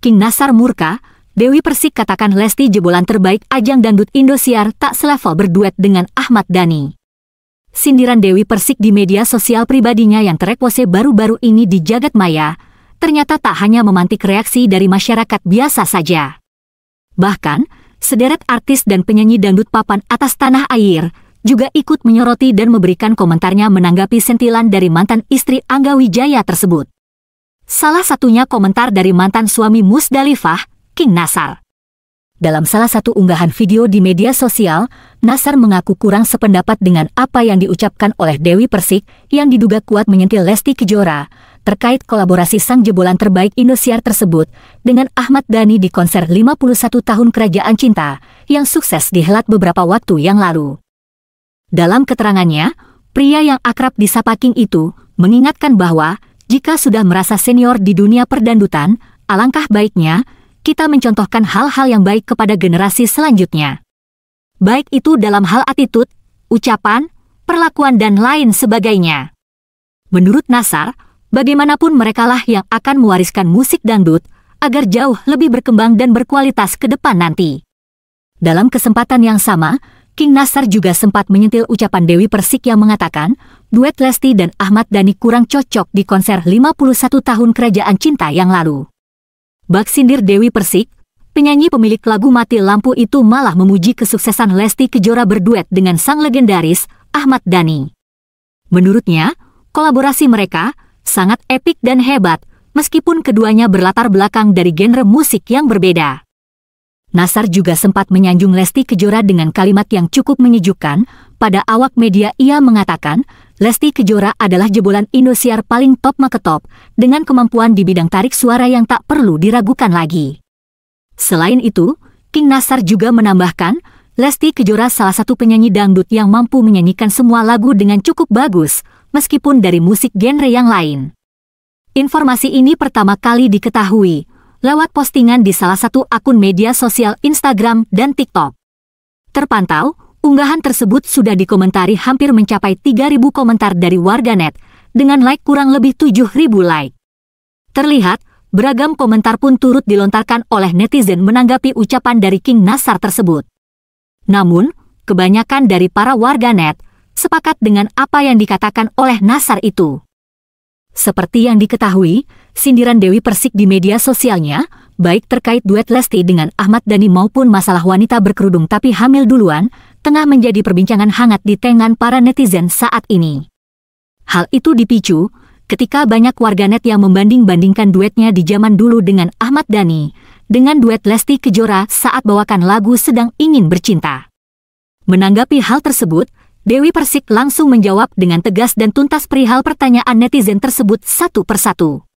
King Nasar murka, Dewi Persik katakan Lesti jebolan terbaik ajang dangdut Indosiar tak selevel berduet dengan Ahmad Dhani. Sindiran Dewi Persik di media sosial pribadinya yang terekpose baru-baru ini di jagat maya, ternyata tak hanya memantik reaksi dari masyarakat biasa saja. Bahkan, sederet artis dan penyanyi dangdut papan atas tanah air juga ikut menyoroti dan memberikan komentarnya menanggapi sentilan dari mantan istri Angga Wijaya tersebut. Salah satunya komentar dari mantan suami Musdalifah, King Nasar. Dalam salah satu unggahan video di media sosial, Nasar mengaku kurang sependapat dengan apa yang diucapkan oleh Dewi Persik yang diduga kuat menyentil Lesti Kejora terkait kolaborasi sang jebolan terbaik Indosiar tersebut dengan Ahmad Dhani di konser 51 tahun Kerajaan Cinta yang sukses dihelat beberapa waktu yang lalu. Dalam keterangannya, pria yang akrab disapa King itu mengingatkan bahwa jika sudah merasa senior di dunia perdandutan, alangkah baiknya kita mencontohkan hal-hal yang baik kepada generasi selanjutnya. Baik itu dalam hal attitude, ucapan, perlakuan dan lain sebagainya. Menurut Nasar, bagaimanapun merekalah yang akan mewariskan musik dangdut agar jauh lebih berkembang dan berkualitas ke depan nanti. Dalam kesempatan yang sama, King Nasar juga sempat menyentil ucapan Dewi Persik yang mengatakan duet Lesti dan Ahmad Dhani kurang cocok di konser 51 tahun Kerajaan Cinta yang lalu. Bak sindir Dewi Persik, penyanyi pemilik lagu Mati Lampu itu malah memuji kesuksesan Lesti Kejora berduet dengan sang legendaris Ahmad Dhani. Menurutnya, kolaborasi mereka sangat epik dan hebat, meskipun keduanya berlatar belakang dari genre musik yang berbeda. Nasar juga sempat menyanjung Lesti Kejora dengan kalimat yang cukup menyejukkan. Pada awak media ia mengatakan, Lesti Kejora adalah jebolan Indosiar paling top maketop, dengan kemampuan di bidang tarik suara yang tak perlu diragukan lagi. Selain itu, King Nasar juga menambahkan, Lesti Kejora salah satu penyanyi dangdut yang mampu menyanyikan semua lagu dengan cukup bagus, meskipun dari musik genre yang lain. Informasi ini pertama kali diketahui, lewat postingan di salah satu akun media sosial Instagram dan TikTok. Terpantau, Unggahan tersebut sudah dikomentari hampir mencapai 3.000 komentar dari warganet, dengan like kurang lebih 7.000 like. Terlihat, beragam komentar pun turut dilontarkan oleh netizen menanggapi ucapan dari King Nasar tersebut. Namun, kebanyakan dari para warganet sepakat dengan apa yang dikatakan oleh Nasar itu. Seperti yang diketahui, sindiran Dewi Persik di media sosialnya, baik terkait duet Lesti dengan Ahmad Dhani maupun masalah wanita berkerudung tapi hamil duluan, tengah menjadi perbincangan hangat di tangan para netizen saat ini. Hal itu dipicu ketika banyak warganet yang membanding-bandingkan duetnya di zaman dulu dengan Ahmad Dhani, dengan duet Lesti Kejora saat bawakan lagu Sedang Ingin Bercinta. Menanggapi hal tersebut, Dewi Persik langsung menjawab dengan tegas dan tuntas perihal pertanyaan netizen tersebut satu persatu.